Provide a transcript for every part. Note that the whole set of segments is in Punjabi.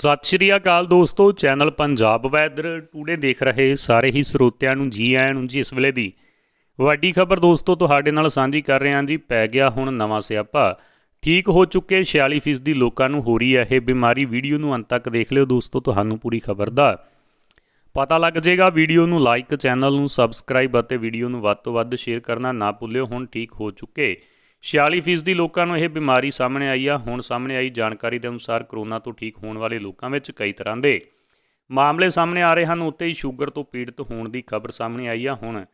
ਸਤਿ ਸ਼੍ਰੀ ਅਕਾਲ ਦੋਸਤੋ ਚੈਨਲ ਪੰਜਾਬ ਵੈਦਰ ਟੂਡੇ ਦੇਖ ਰਹੇ ਸਾਰੇ ਹੀ ਸਰੋਤਿਆਂ ਨੂੰ ਜੀ ਆਇਆਂ ਨੂੰ ਜੀ ਇਸ ਵੇਲੇ ਦੀ ਵੱਡੀ ਖਬਰ ਦੋਸਤੋ ਤੁਹਾਡੇ ਨਾਲ ਸਾਂਝੀ ਕਰ ਰਹੇ ਹਾਂ ਜੀ ਪੈ ਗਿਆ ਹੁਣ ਨਵਾਂ ਸਿਆਪਾ ਠੀਕ ਹੋ ਚੁੱਕੇ 46% ਦੀ ਲੋਕਾਂ ਨੂੰ ਹੋ ਰਹੀ ਹੈ ਇਹ ਬਿਮਾਰੀ ਵੀਡੀਓ ਨੂੰ ਅੰਤ ਤੱਕ ਦੇਖ ਲਿਓ ਦੋਸਤੋ ਤੁਹਾਨੂੰ ਪੂਰੀ ਖਬਰ ਦਾ ਪਤਾ ਲੱਗ ਜਾਏਗਾ ਵੀਡੀਓ ਨੂੰ ਲਾਈਕ ਚੈਨਲ ਨੂੰ ਸਬਸਕ੍ਰਾਈਬ ਅਤੇ ਵੀਡੀਓ ਨੂੰ ਵੱਧ ਤੋਂ ਵੱਧ ਸ਼ੇਅਰ ਕਰਨਾ ਨਾ ਭੁੱਲਿਓ ਹੁਣ ਠੀਕ ਹੋ ਚੁੱਕੇ 46% ਲੋਕਾਂ ਨੂੰ ਇਹ ਬਿਮਾਰੀ ਸਾਹਮਣੇ ਆਈ ਆ ਹੁਣ ਸਾਹਮਣੇ ਆਈ ਜਾਣਕਾਰੀ ਦੇ ਅਨੁਸਾਰ ਕਰੋਨਾ ਤੋਂ ਠੀਕ ਹੋਣ ਵਾਲੇ ਲੋਕਾਂ ਵਿੱਚ ਕਈ ਤਰ੍ਹਾਂ ਦੇ ਮਾਮਲੇ ਸਾਹਮਣੇ ਆ ਰਹੇ ਹਨ ਉੱਤੇ ਹੀ ਸ਼ੂਗਰ ਤੋਂ ਪੀੜਤ ਹੋਣ ਦੀ ਖਬਰ ਸਾਹਮਣੇ ਆਈ ਆ ਹੁਣ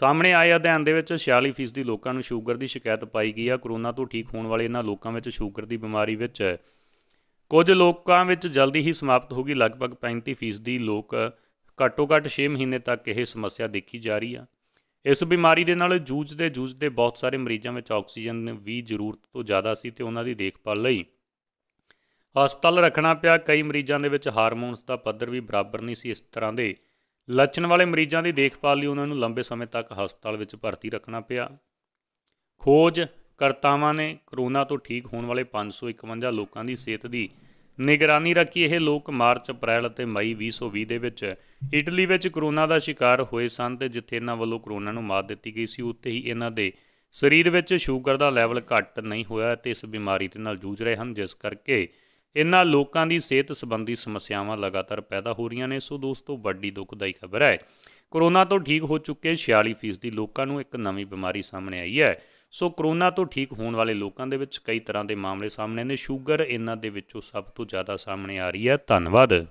ਸਾਹਮਣੇ ਆਏ ਅਧਿਐਨ ਦੇ ਵਿੱਚ 46% ਲੋਕਾਂ ਨੂੰ ਸ਼ੂਗਰ ਦੀ ਸ਼ਿਕਾਇਤ ਪਾਈ ਗਈ ਆ ਕਰੋਨਾ ਤੋਂ ਠੀਕ ਹੋਣ ਵਾਲੇ ਇਹਨਾਂ ਲੋਕਾਂ ਵਿੱਚ ਸ਼ੂਗਰ ਦੀ ਬਿਮਾਰੀ ਵਿੱਚ ਕੁਝ ਲੋਕਾਂ ਵਿੱਚ ਜਲਦੀ ਹੀ ਸਮਾਪਤ ਹੋਗੀ ਲਗਭਗ 35% ਲੋਕ ਘੱਟੋ-ਘੱਟ 6 ਮਹੀਨੇ ਤੱਕ ਇਹ ਸਮੱਸਿਆ ਦੇਖੀ ਜਾ ਰਹੀ ਆ ਇਸ ਬਿਮਾਰੀ ਦੇ ਨਾਲ ਜੂਝਦੇ ਜੂਝਦੇ ਬਹੁਤ ਸਾਰੇ ਮਰੀਜ਼ਾਂ ਵਿੱਚ ਆਕਸੀਜਨ ਵੀ ਜ਼ਰੂਰਤ ਤੋਂ ਜ਼ਿਆਦਾ ਸੀ ਤੇ ਉਹਨਾਂ ਦੀ ਦੇਖਭਾਲ ਲਈ ਹਸਪਤਾਲ ਰੱਖਣਾ ਪਿਆ ਕਈ ਮਰੀਜ਼ਾਂ ਦੇ ਵਿੱਚ ਹਾਰਮੋਨਸ ਦਾ ਪੱਧਰ ਵੀ ਬਰਾਬਰ ਨਹੀਂ ਸੀ ਇਸ ਤਰ੍ਹਾਂ ਦੇ ਲੱਛਣ ਵਾਲੇ ਮਰੀਜ਼ਾਂ ਦੀ ਦੇਖਭਾਲ ਲਈ ਉਹਨਾਂ ਨੂੰ ਲੰਬੇ ਸਮੇਂ ਤੱਕ ਹਸਪਤਾਲ ਵਿੱਚ ਭਰਤੀ ਰੱਖਣਾ ਪਿਆ ਖੋਜ ਕਰਤਾਵਾਂ ਨੇ ਕਰੋਨਾ ਤੋਂ ਠੀਕ ਹੋਣ ਵਾਲੇ 551 ਲੋਕਾਂ ਦੀ ਸਿਹਤ ਦੀ ਨਿਗਰਾਨੀ ਰੱਖੀ ਇਹ ਲੋਕ ਮਾਰਚ ਅਪ੍ਰੈਲ ਅਤੇ ਮਈ 2020 ਦੇ ਵਿੱਚ ਇਟਲੀ ਵਿੱਚ ਕਰੋਨਾ ਦਾ ਸ਼ਿਕਾਰ ਹੋਏ ਸਨ ਤੇ ਜਿੱਥੇ ਇਹਨਾਂ ਵੱਲੋਂ ਕਰੋਨਾ ਨੂੰ ਮਾਤ ਦਿੱਤੀ ਗਈ ਸੀ ਉੱਥੇ ਹੀ ਇਹਨਾਂ ਦੇ ਸਰੀਰ ਵਿੱਚ ਸ਼ੂਗਰ ਦਾ ਲੈਵਲ ਘੱਟ ਨਹੀਂ ਹੋਇਆ ਤੇ ਇਸ ਬਿਮਾਰੀ ਦੇ ਨਾਲ ਜੂਝ ਰਹੇ ਹਨ ਜਿਸ ਕਰਕੇ ਇਹਨਾਂ ਲੋਕਾਂ ਦੀ ਸਿਹਤ ਸੰਬੰਧੀ ਸਮੱਸਿਆਵਾਂ ਲਗਾਤਾਰ ਪੈਦਾ ਹੋ ਰਹੀਆਂ ਨੇ ਸੋ ਦੋਸਤੋ ਵੱਡੀ ਦੁਖਦਾਈ ਖਬਰ ਹੈ ਕਰੋਨਾ ਤੋਂ ਠੀਕ ਹੋ ਚੁੱਕੇ 46% ਲੋਕਾਂ ਨੂੰ ਇੱਕ ਨਵੀਂ ਬਿਮਾਰੀ ਸਾਹਮਣੇ ਆਈ ਹੈ ਸੋ ਕਰੋਨਾ ਤੋਂ ਠੀਕ ਹੋਣ ਵਾਲੇ ਲੋਕਾਂ ਦੇ ਵਿੱਚ ਕਈ ਤਰ੍ਹਾਂ ਦੇ ਮਾਮਲੇ ਸਾਹਮਣੇ ਨੇ ਸ਼ੂਗਰ ਇਹਨਾਂ ਦੇ ਵਿੱਚੋਂ ਸਭ ਤੋਂ ਜ਼ਿਆਦਾ ਸਾਹਮਣੇ ਆ ਰਹੀ ਹੈ ਧੰਨਵਾਦ